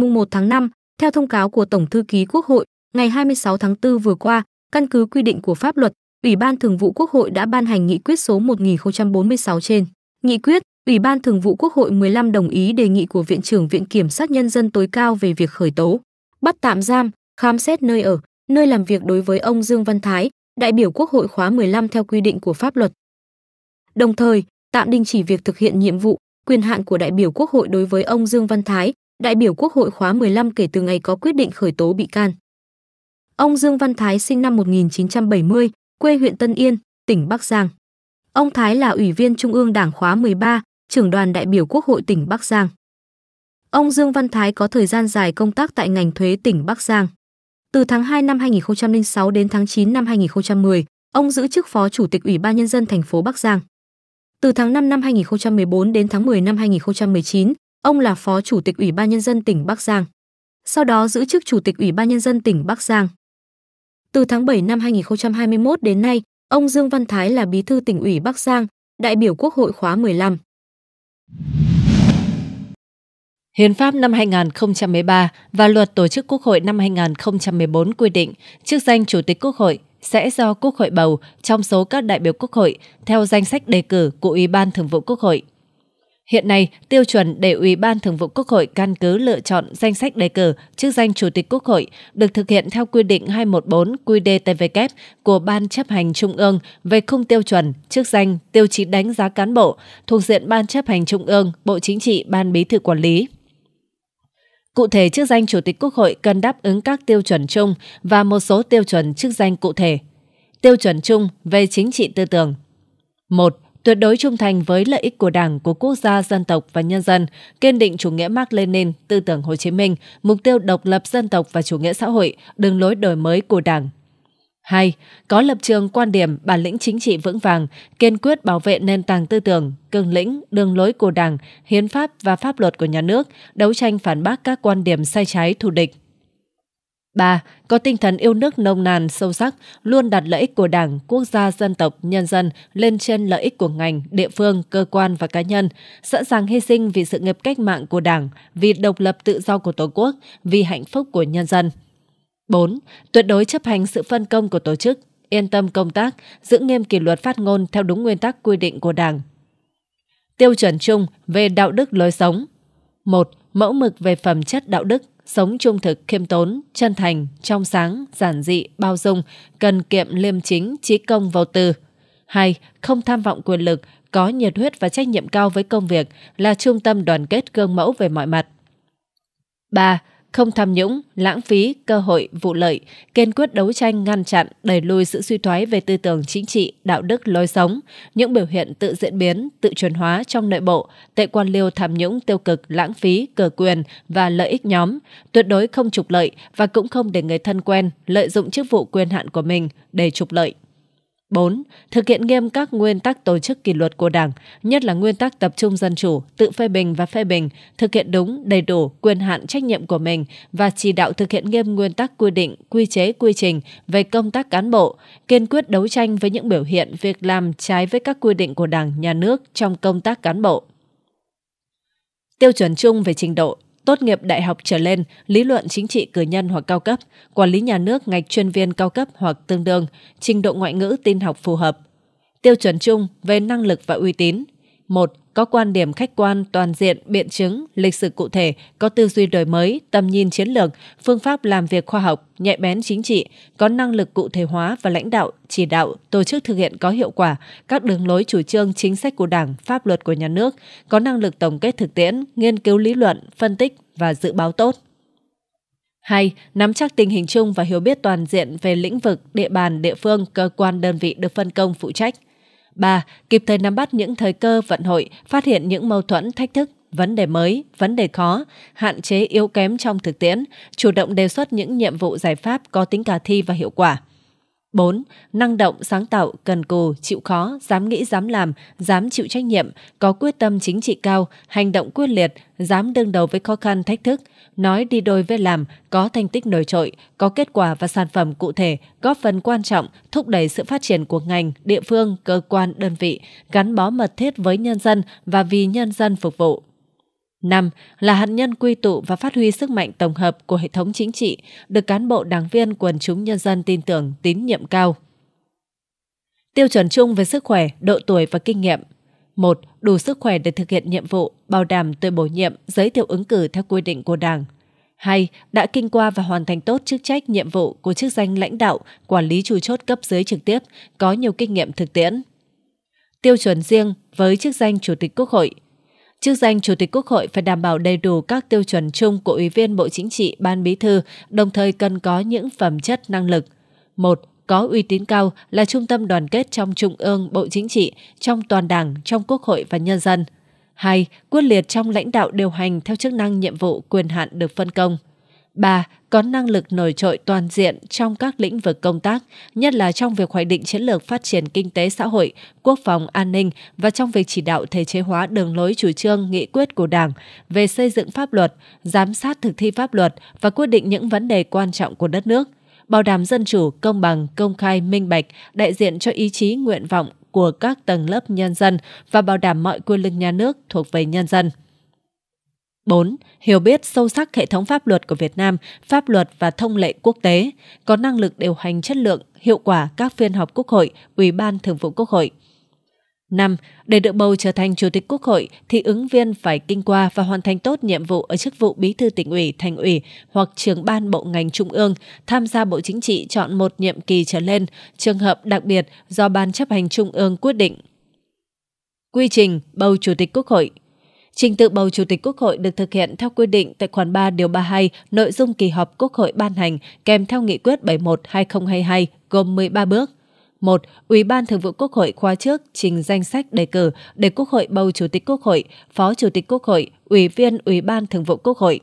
Ngày 1 tháng 5, theo thông cáo của Tổng thư ký Quốc hội, ngày 26 tháng 4 vừa qua, căn cứ quy định của pháp luật, Ủy ban Thường vụ Quốc hội đã ban hành nghị quyết số 1046 trên. Nghị quyết, Ủy ban Thường vụ Quốc hội 15 đồng ý đề nghị của Viện trưởng Viện Kiểm sát Nhân dân tối cao về việc khởi tố, bắt tạm giam, khám xét nơi ở, nơi làm việc đối với ông Dương Văn Thái, đại biểu Quốc hội khóa 15 theo quy định của pháp luật. Đồng thời, tạm đình chỉ việc thực hiện nhiệm vụ, quyền hạn của đại biểu Quốc hội đối với ông Dương Văn Thái, đại biểu Quốc hội khóa 15 kể từ ngày có quyết định khởi tố bị can. Ông Dương Văn Thái sinh năm 1970, quê huyện Tân Yên, tỉnh Bắc Giang. Ông Thái là Ủy viên Trung ương Đảng khóa 13, trưởng đoàn đại biểu Quốc hội tỉnh Bắc Giang. Ông Dương Văn Thái có thời gian dài công tác tại ngành thuế tỉnh Bắc Giang. Từ tháng 2 năm 2006 đến tháng 9 năm 2010, ông giữ chức Phó Chủ tịch Ủy ban Nhân dân thành phố Bắc Giang. Từ tháng 5 năm 2014 đến tháng 10 năm 2019, Ông là Phó Chủ tịch Ủy ban Nhân dân tỉnh Bắc Giang. Sau đó giữ chức Chủ tịch Ủy ban Nhân dân tỉnh Bắc Giang. Từ tháng 7 năm 2021 đến nay, ông Dương Văn Thái là Bí thư tỉnh ủy Bắc Giang, đại biểu Quốc hội khóa 15. Hiến pháp năm 2013 và luật tổ chức Quốc hội năm 2014 quy định chức danh Chủ tịch Quốc hội sẽ do Quốc hội bầu trong số các đại biểu Quốc hội theo danh sách đề cử của Ủy ban Thường vụ Quốc hội. Hiện nay, tiêu chuẩn để Ủy ban Thường vụ Quốc hội căn cứ lựa chọn danh sách đề cử chức danh Chủ tịch Quốc hội được thực hiện theo quy định 214 QĐ-TVK của Ban chấp hành Trung ương về khung tiêu chuẩn, chức danh, tiêu chí đánh giá cán bộ thuộc diện Ban chấp hành Trung ương, Bộ Chính trị, Ban Bí thư Quản lý. Cụ thể, chức danh Chủ tịch Quốc hội cần đáp ứng các tiêu chuẩn chung và một số tiêu chuẩn chức danh cụ thể. Tiêu chuẩn chung về chính trị tư tưởng 1 tuyệt đối trung thành với lợi ích của Đảng, của quốc gia, dân tộc và nhân dân, kiên định chủ nghĩa Mark Lenin, tư tưởng Hồ Chí Minh, mục tiêu độc lập dân tộc và chủ nghĩa xã hội, đường lối đổi mới của Đảng. 2. Có lập trường, quan điểm, bản lĩnh chính trị vững vàng, kiên quyết bảo vệ nền tảng tư tưởng, cương lĩnh, đường lối của Đảng, hiến pháp và pháp luật của nhà nước, đấu tranh phản bác các quan điểm sai trái thù địch. 3. Có tinh thần yêu nước nông nàn sâu sắc, luôn đặt lợi ích của Đảng, quốc gia, dân tộc, nhân dân lên trên lợi ích của ngành, địa phương, cơ quan và cá nhân, sẵn sàng hy sinh vì sự nghiệp cách mạng của Đảng, vì độc lập tự do của Tổ quốc, vì hạnh phúc của nhân dân. 4. Tuyệt đối chấp hành sự phân công của tổ chức, yên tâm công tác, giữ nghiêm kỷ luật phát ngôn theo đúng nguyên tắc quy định của Đảng. Tiêu chuẩn chung về đạo đức lối sống 1. Mẫu mực về phẩm chất đạo đức, sống trung thực, khiêm tốn, chân thành, trong sáng, giản dị, bao dung, cần kiệm liêm chính, trí công vô tư. 2. Không tham vọng quyền lực, có nhiệt huyết và trách nhiệm cao với công việc, là trung tâm đoàn kết gương mẫu về mọi mặt. 3 không tham nhũng, lãng phí, cơ hội, vụ lợi, kiên quyết đấu tranh ngăn chặn, đẩy lùi sự suy thoái về tư tưởng chính trị, đạo đức, lối sống, những biểu hiện tự diễn biến, tự chuyển hóa trong nội bộ, tệ quan liêu tham nhũng tiêu cực, lãng phí, cờ quyền và lợi ích nhóm, tuyệt đối không trục lợi và cũng không để người thân quen lợi dụng chức vụ quyền hạn của mình để trục lợi. 4. Thực hiện nghiêm các nguyên tắc tổ chức kỷ luật của Đảng, nhất là nguyên tắc tập trung dân chủ, tự phê bình và phê bình, thực hiện đúng, đầy đủ quyền hạn trách nhiệm của mình và chỉ đạo thực hiện nghiêm nguyên tắc quy định, quy chế, quy trình về công tác cán bộ, kiên quyết đấu tranh với những biểu hiện việc làm trái với các quy định của Đảng, nhà nước trong công tác cán bộ. Tiêu chuẩn chung về trình độ tốt nghiệp đại học trở lên, lý luận chính trị cử nhân hoặc cao cấp, quản lý nhà nước ngạch chuyên viên cao cấp hoặc tương đương, trình độ ngoại ngữ tin học phù hợp. Tiêu chuẩn chung về năng lực và uy tín, một Có quan điểm khách quan toàn diện, biện chứng, lịch sử cụ thể, có tư duy đổi mới, tầm nhìn chiến lược, phương pháp làm việc khoa học, nhạy bén chính trị, có năng lực cụ thể hóa và lãnh đạo, chỉ đạo, tổ chức thực hiện có hiệu quả các đường lối chủ trương chính sách của Đảng, pháp luật của nhà nước, có năng lực tổng kết thực tiễn, nghiên cứu lý luận, phân tích và dự báo tốt. 2. Nắm chắc tình hình chung và hiểu biết toàn diện về lĩnh vực, địa bàn, địa phương, cơ quan, đơn vị được phân công phụ trách. 3. Kịp thời nắm bắt những thời cơ vận hội, phát hiện những mâu thuẫn, thách thức, vấn đề mới, vấn đề khó, hạn chế yếu kém trong thực tiễn, chủ động đề xuất những nhiệm vụ giải pháp có tính khả thi và hiệu quả. 4. Năng động, sáng tạo, cần cù, chịu khó, dám nghĩ, dám làm, dám chịu trách nhiệm, có quyết tâm chính trị cao, hành động quyết liệt, dám đương đầu với khó khăn, thách thức, nói đi đôi với làm, có thành tích nổi trội, có kết quả và sản phẩm cụ thể, góp phần quan trọng thúc đẩy sự phát triển của ngành, địa phương, cơ quan, đơn vị, gắn bó mật thiết với nhân dân và vì nhân dân phục vụ. 5. Là hạt nhân quy tụ và phát huy sức mạnh tổng hợp của hệ thống chính trị, được cán bộ đảng viên quần chúng nhân dân tin tưởng, tín nhiệm cao. Tiêu chuẩn chung về sức khỏe, độ tuổi và kinh nghiệm. 1. Đủ sức khỏe để thực hiện nhiệm vụ, bảo đảm tuổi bổ nhiệm, giới thiệu ứng cử theo quy định của Đảng. 2. Đã kinh qua và hoàn thành tốt chức trách, nhiệm vụ của chức danh lãnh đạo, quản lý chủ chốt cấp dưới trực tiếp, có nhiều kinh nghiệm thực tiễn. Tiêu chuẩn riêng với chức danh Chủ tịch Quốc hội – Chức danh Chủ tịch Quốc hội phải đảm bảo đầy đủ các tiêu chuẩn chung của Ủy viên Bộ Chính trị Ban Bí thư, đồng thời cần có những phẩm chất năng lực. 1 có uy tín cao là trung tâm đoàn kết trong Trung ương, Bộ Chính trị, trong toàn Đảng, trong Quốc hội và nhân dân. 2. Quyết liệt trong lãnh đạo điều hành theo chức năng nhiệm vụ quyền hạn được phân công. 3. Có năng lực nổi trội toàn diện trong các lĩnh vực công tác, nhất là trong việc hoạch định chiến lược phát triển kinh tế xã hội, quốc phòng an ninh và trong việc chỉ đạo thể chế hóa đường lối chủ trương nghị quyết của Đảng về xây dựng pháp luật, giám sát thực thi pháp luật và quyết định những vấn đề quan trọng của đất nước bảo đảm dân chủ, công bằng, công khai, minh bạch, đại diện cho ý chí, nguyện vọng của các tầng lớp nhân dân và bảo đảm mọi quyền lực nhà nước thuộc về nhân dân. 4. Hiểu biết sâu sắc hệ thống pháp luật của Việt Nam, pháp luật và thông lệ quốc tế, có năng lực điều hành chất lượng, hiệu quả các phiên họp Quốc hội, Ủy ban Thường vụ Quốc hội. 5. Để được bầu trở thành Chủ tịch Quốc hội thì ứng viên phải kinh qua và hoàn thành tốt nhiệm vụ ở chức vụ Bí thư tỉnh ủy, thành ủy hoặc trưởng ban bộ ngành trung ương, tham gia Bộ Chính trị chọn một nhiệm kỳ trở lên, trường hợp đặc biệt do Ban chấp hành Trung ương quyết định. Quy trình bầu Chủ tịch Quốc hội Trình tự bầu Chủ tịch Quốc hội được thực hiện theo quy định tại khoản 3 điều 32 nội dung kỳ họp Quốc hội ban hành kèm theo nghị quyết 71-2022 gồm 13 bước. 1. Ủy ban Thường vụ Quốc hội khóa trước trình danh sách đề cử để Quốc hội bầu Chủ tịch Quốc hội, Phó Chủ tịch Quốc hội, Ủy viên Ủy ban Thường vụ Quốc hội.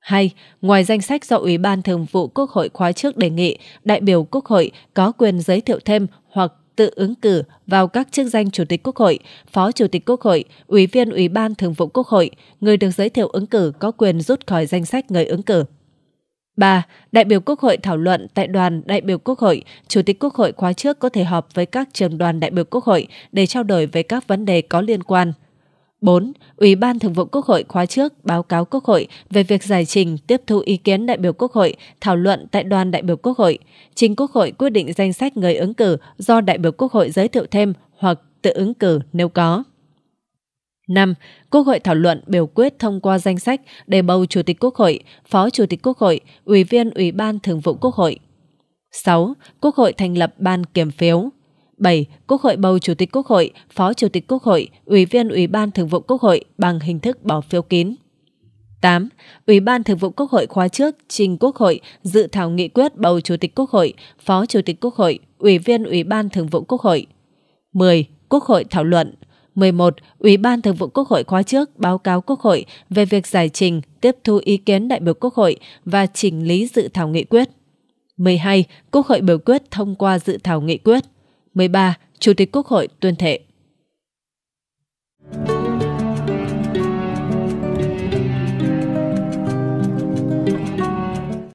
2. Ngoài danh sách do Ủy ban Thường vụ Quốc hội khóa trước đề nghị, đại biểu Quốc hội có quyền giới thiệu thêm hoặc tự ứng cử vào các chức danh Chủ tịch Quốc hội, Phó Chủ tịch Quốc hội, Ủy viên Ủy ban Thường vụ Quốc hội, người được giới thiệu ứng cử có quyền rút khỏi danh sách người ứng cử. 3. Đại biểu Quốc hội thảo luận tại đoàn đại biểu Quốc hội, Chủ tịch Quốc hội khóa trước có thể họp với các trường đoàn đại biểu Quốc hội để trao đổi về các vấn đề có liên quan. 4. Ủy ban Thường vụ Quốc hội khóa trước báo cáo Quốc hội về việc giải trình tiếp thu ý kiến đại biểu Quốc hội, thảo luận tại đoàn đại biểu Quốc hội, trình Quốc hội quyết định danh sách người ứng cử do đại biểu Quốc hội giới thiệu thêm hoặc tự ứng cử nếu có. 5. Quốc hội thảo luận biểu quyết thông qua danh sách để bầu Chủ tịch Quốc hội, Phó Chủ tịch Quốc hội, Ủy viên Ủy ban Thường vụ Quốc hội. 6. Quốc hội thành lập ban kiểm phiếu. 7. Quốc hội bầu Chủ tịch Quốc hội, Phó Chủ tịch Quốc hội, Ủy viên Ủy ban Thường vụ Quốc hội bằng hình thức bỏ phiếu kín. 8. Ủy ban Thường vụ Quốc hội khóa trước trình Quốc hội dự thảo nghị quyết bầu Chủ tịch Quốc hội, Phó Chủ tịch Quốc hội, Ủy viên Ủy ban Thường vụ Quốc hội. 10. Quốc hội thảo luận. 11. Ủy ban Thường vụ Quốc hội khóa trước báo cáo Quốc hội về việc giải trình, tiếp thu ý kiến đại biểu Quốc hội và chỉnh lý dự thảo nghị quyết. 12. Quốc hội biểu quyết thông qua dự thảo nghị quyết. 13, Chủ tịch Quốc hội tuyên thệ.